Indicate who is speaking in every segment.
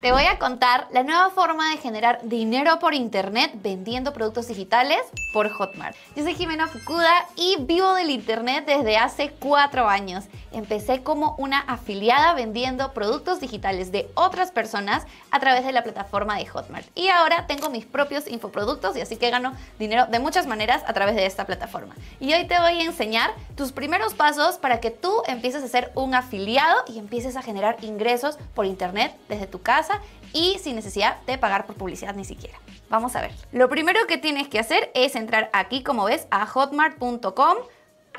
Speaker 1: Te voy a contar la nueva forma de generar dinero por internet vendiendo productos digitales por Hotmart. Yo soy Jimena Fukuda y vivo del internet desde hace cuatro años. Empecé como una afiliada vendiendo productos digitales de otras personas a través de la plataforma de Hotmart. Y ahora tengo mis propios infoproductos y así que gano dinero de muchas maneras a través de esta plataforma. Y hoy te voy a enseñar tus primeros pasos para que tú empieces a ser un afiliado y empieces a generar ingresos por internet desde tu casa y sin necesidad de pagar por publicidad ni siquiera. Vamos a ver. Lo primero que tienes que hacer es entrar aquí, como ves, a hotmart.com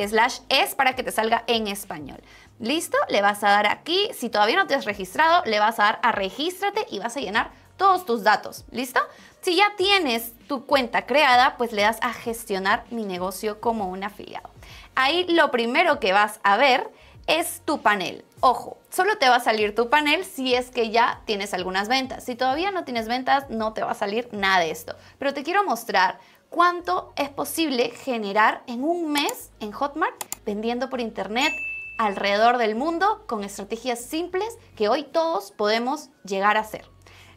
Speaker 1: slash es para que te salga en español. Listo, le vas a dar aquí, si todavía no te has registrado, le vas a dar a regístrate y vas a llenar todos tus datos, ¿listo? Si ya tienes tu cuenta creada, pues le das a gestionar mi negocio como un afiliado. Ahí lo primero que vas a ver es tu panel. Ojo, solo te va a salir tu panel si es que ya tienes algunas ventas. Si todavía no tienes ventas, no te va a salir nada de esto. Pero te quiero mostrar cuánto es posible generar en un mes en Hotmart vendiendo por internet alrededor del mundo con estrategias simples que hoy todos podemos llegar a hacer.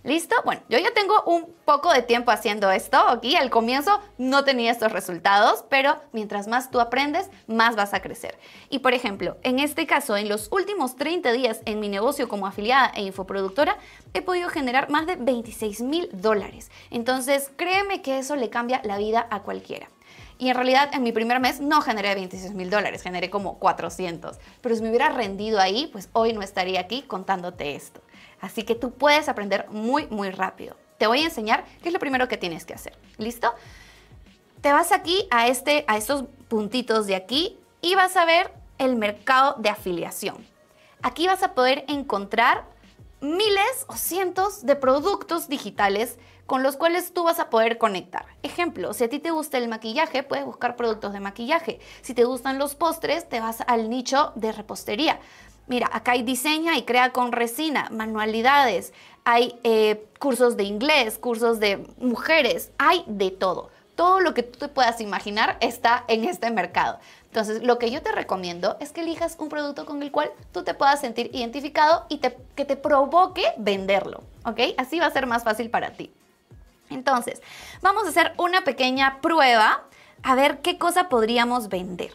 Speaker 1: ¿Listo? Bueno, yo ya tengo un poco de tiempo haciendo esto. Aquí al comienzo no tenía estos resultados, pero mientras más tú aprendes, más vas a crecer. Y por ejemplo, en este caso, en los últimos 30 días en mi negocio como afiliada e infoproductora, he podido generar más de 26 mil dólares. Entonces, créeme que eso le cambia la vida a cualquiera. Y en realidad en mi primer mes no generé 26 mil dólares, generé como 400. Pero si me hubiera rendido ahí, pues hoy no estaría aquí contándote esto. Así que tú puedes aprender muy, muy rápido. Te voy a enseñar qué es lo primero que tienes que hacer. ¿Listo? Te vas aquí a, este, a estos puntitos de aquí y vas a ver el mercado de afiliación. Aquí vas a poder encontrar miles o cientos de productos digitales con los cuales tú vas a poder conectar. Ejemplo, si a ti te gusta el maquillaje, puedes buscar productos de maquillaje. Si te gustan los postres, te vas al nicho de repostería. Mira, acá hay diseña y crea con resina, manualidades, hay eh, cursos de inglés, cursos de mujeres, hay de todo. Todo lo que tú te puedas imaginar está en este mercado. Entonces, lo que yo te recomiendo es que elijas un producto con el cual tú te puedas sentir identificado y que te provoque venderlo, ¿ok? Así va a ser más fácil para ti. Entonces, vamos a hacer una pequeña prueba a ver qué cosa podríamos vender.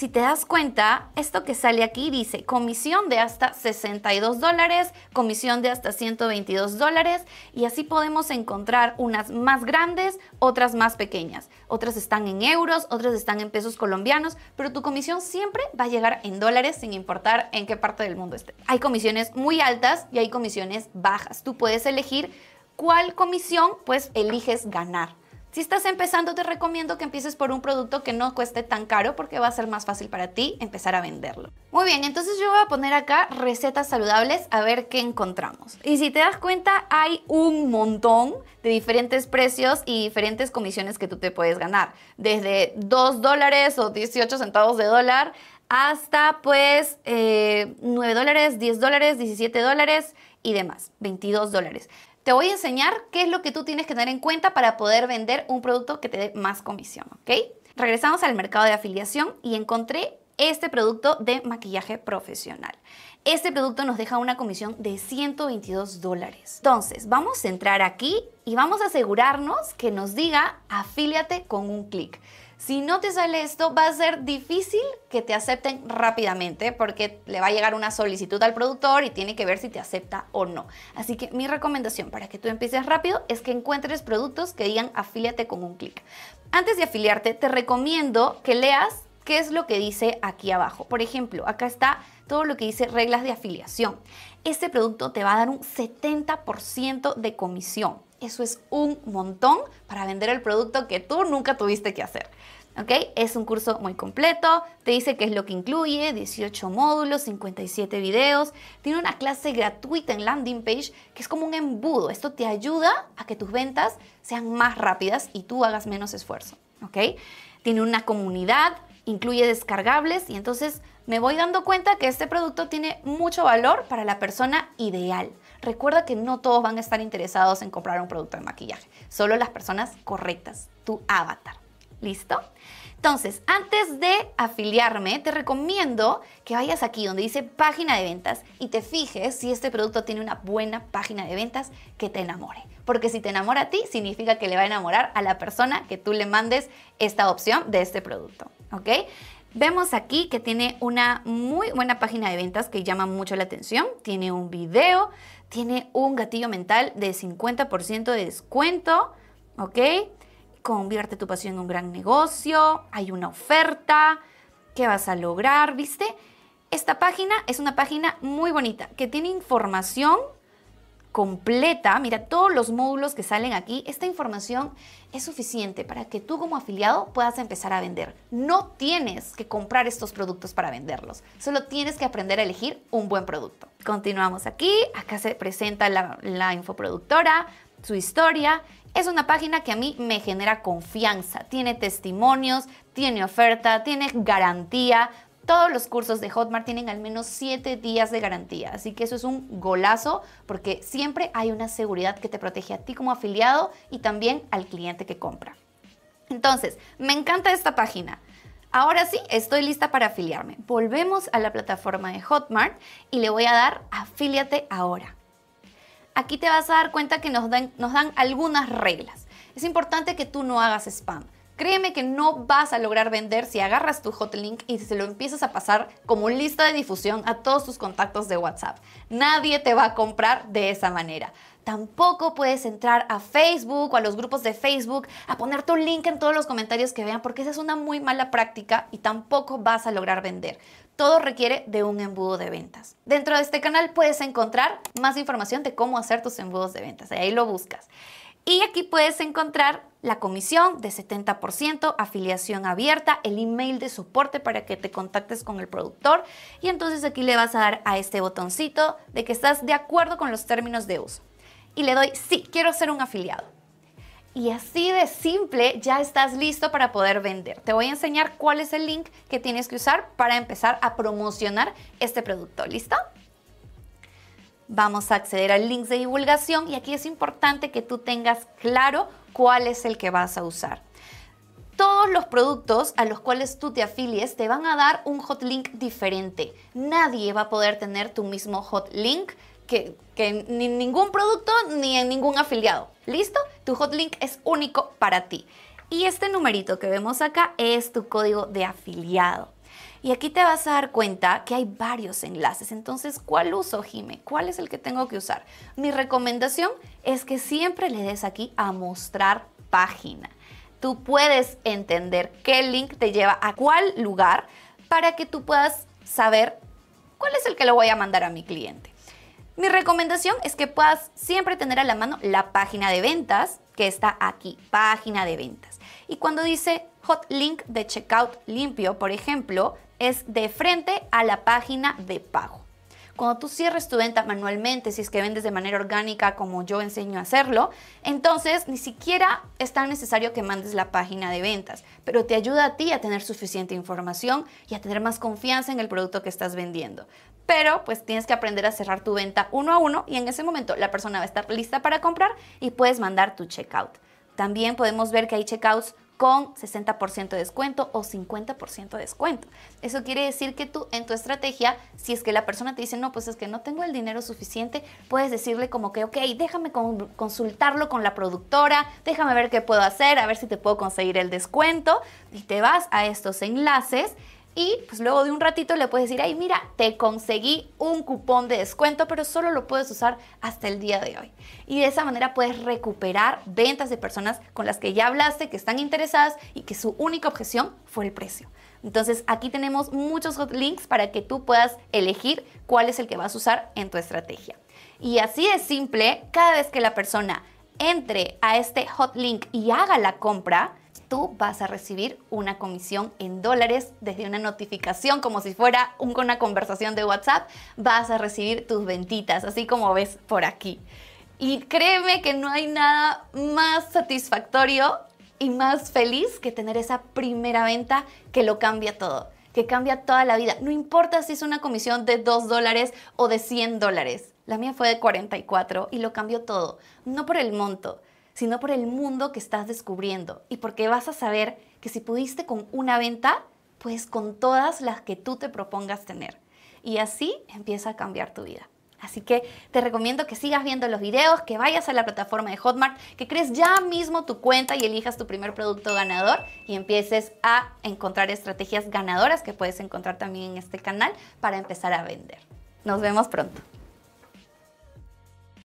Speaker 1: Si te das cuenta, esto que sale aquí dice comisión de hasta 62 dólares, comisión de hasta 122 dólares y así podemos encontrar unas más grandes, otras más pequeñas. Otras están en euros, otras están en pesos colombianos, pero tu comisión siempre va a llegar en dólares sin importar en qué parte del mundo esté. Hay comisiones muy altas y hay comisiones bajas. Tú puedes elegir cuál comisión pues eliges ganar. Si estás empezando, te recomiendo que empieces por un producto que no cueste tan caro porque va a ser más fácil para ti empezar a venderlo. Muy bien, entonces yo voy a poner acá recetas saludables a ver qué encontramos. Y si te das cuenta, hay un montón de diferentes precios y diferentes comisiones que tú te puedes ganar. Desde 2 dólares o 18 centavos de dólar hasta pues 9 eh, dólares, 10 dólares, 17 dólares y demás, 22 dólares te voy a enseñar qué es lo que tú tienes que tener en cuenta para poder vender un producto que te dé más comisión, ¿ok? Regresamos al mercado de afiliación y encontré este producto de maquillaje profesional. Este producto nos deja una comisión de 122 dólares. Entonces, vamos a entrar aquí y vamos a asegurarnos que nos diga afíliate con un clic. Si no te sale esto, va a ser difícil que te acepten rápidamente porque le va a llegar una solicitud al productor y tiene que ver si te acepta o no. Así que mi recomendación para que tú empieces rápido es que encuentres productos que digan afíliate con un clic. Antes de afiliarte, te recomiendo que leas ¿Qué es lo que dice aquí abajo? Por ejemplo, acá está todo lo que dice reglas de afiliación. Este producto te va a dar un 70% de comisión. Eso es un montón para vender el producto que tú nunca tuviste que hacer. ¿ok? Es un curso muy completo, te dice qué es lo que incluye, 18 módulos, 57 videos, tiene una clase gratuita en landing page que es como un embudo, esto te ayuda a que tus ventas sean más rápidas y tú hagas menos esfuerzo, ¿ok? Tiene una comunidad, incluye descargables y entonces me voy dando cuenta que este producto tiene mucho valor para la persona ideal. Recuerda que no todos van a estar interesados en comprar un producto de maquillaje, solo las personas correctas, tu avatar. ¿Listo? Entonces, antes de afiliarme, te recomiendo que vayas aquí donde dice página de ventas y te fijes si este producto tiene una buena página de ventas que te enamore. Porque si te enamora a ti, significa que le va a enamorar a la persona que tú le mandes esta opción de este producto. ¿ok? Vemos aquí que tiene una muy buena página de ventas que llama mucho la atención. Tiene un video, tiene un gatillo mental de 50% de descuento, ¿ok? Convierte tu pasión en un gran negocio, hay una oferta, ¿qué vas a lograr? ¿Viste? Esta página es una página muy bonita que tiene información completa, mira todos los módulos que salen aquí, esta información es suficiente para que tú como afiliado puedas empezar a vender. No tienes que comprar estos productos para venderlos, solo tienes que aprender a elegir un buen producto. Continuamos aquí, acá se presenta la, la infoproductora, su historia. Es una página que a mí me genera confianza, tiene testimonios, tiene oferta, tiene garantía, todos los cursos de Hotmart tienen al menos 7 días de garantía, así que eso es un golazo porque siempre hay una seguridad que te protege a ti como afiliado y también al cliente que compra. Entonces, me encanta esta página. Ahora sí, estoy lista para afiliarme. Volvemos a la plataforma de Hotmart y le voy a dar afíliate ahora. Aquí te vas a dar cuenta que nos dan, nos dan algunas reglas. Es importante que tú no hagas spam. Créeme que no vas a lograr vender si agarras tu hotlink y se lo empiezas a pasar como lista de difusión a todos tus contactos de WhatsApp. Nadie te va a comprar de esa manera. Tampoco puedes entrar a Facebook o a los grupos de Facebook a poner tu link en todos los comentarios que vean porque esa es una muy mala práctica y tampoco vas a lograr vender. Todo requiere de un embudo de ventas. Dentro de este canal puedes encontrar más información de cómo hacer tus embudos de ventas. Ahí lo buscas. Y aquí puedes encontrar la comisión de 70%, afiliación abierta, el email de soporte para que te contactes con el productor y entonces aquí le vas a dar a este botoncito de que estás de acuerdo con los términos de uso. Y le doy, sí, quiero ser un afiliado. Y así de simple ya estás listo para poder vender. Te voy a enseñar cuál es el link que tienes que usar para empezar a promocionar este producto. ¿Listo? vamos a acceder al link de divulgación y aquí es importante que tú tengas claro cuál es el que vas a usar. Todos los productos a los cuales tú te afilies te van a dar un hotlink diferente. Nadie va a poder tener tu mismo hotlink que, que ni ningún producto ni en ningún afiliado. ¿Listo? Tu hotlink es único para ti. Y este numerito que vemos acá es tu código de afiliado. Y aquí te vas a dar cuenta que hay varios enlaces. Entonces, ¿cuál uso, Jime? ¿Cuál es el que tengo que usar? Mi recomendación es que siempre le des aquí a mostrar página. Tú puedes entender qué link te lleva a cuál lugar para que tú puedas saber cuál es el que lo voy a mandar a mi cliente. Mi recomendación es que puedas siempre tener a la mano la página de ventas que está aquí, página de ventas. Y cuando dice hot link de checkout limpio, por ejemplo, es de frente a la página de pago. Cuando tú cierres tu venta manualmente, si es que vendes de manera orgánica como yo enseño a hacerlo, entonces ni siquiera es tan necesario que mandes la página de ventas, pero te ayuda a ti a tener suficiente información y a tener más confianza en el producto que estás vendiendo. Pero pues tienes que aprender a cerrar tu venta uno a uno y en ese momento la persona va a estar lista para comprar y puedes mandar tu checkout. También podemos ver que hay checkouts con 60% de descuento o 50% de descuento. Eso quiere decir que tú en tu estrategia, si es que la persona te dice, no, pues es que no tengo el dinero suficiente, puedes decirle como que, ok, déjame consultarlo con la productora, déjame ver qué puedo hacer, a ver si te puedo conseguir el descuento y te vas a estos enlaces y pues luego de un ratito le puedes decir, ay, mira, te conseguí un cupón de descuento, pero solo lo puedes usar hasta el día de hoy. Y de esa manera puedes recuperar ventas de personas con las que ya hablaste, que están interesadas y que su única objeción fue el precio. Entonces aquí tenemos muchos hot links para que tú puedas elegir cuál es el que vas a usar en tu estrategia. Y así de simple, cada vez que la persona entre a este hot link y haga la compra, tú vas a recibir una comisión en dólares desde una notificación, como si fuera una conversación de WhatsApp, vas a recibir tus ventitas, así como ves por aquí. Y créeme que no hay nada más satisfactorio y más feliz que tener esa primera venta que lo cambia todo, que cambia toda la vida. No importa si es una comisión de 2 dólares o de 100 dólares. La mía fue de 44 y lo cambió todo. No por el monto, sino por el mundo que estás descubriendo y porque vas a saber que si pudiste con una venta, pues con todas las que tú te propongas tener. Y así empieza a cambiar tu vida. Así que te recomiendo que sigas viendo los videos, que vayas a la plataforma de Hotmart, que crees ya mismo tu cuenta y elijas tu primer producto ganador y empieces a encontrar estrategias ganadoras que puedes encontrar también en este canal para empezar a vender. Nos vemos pronto.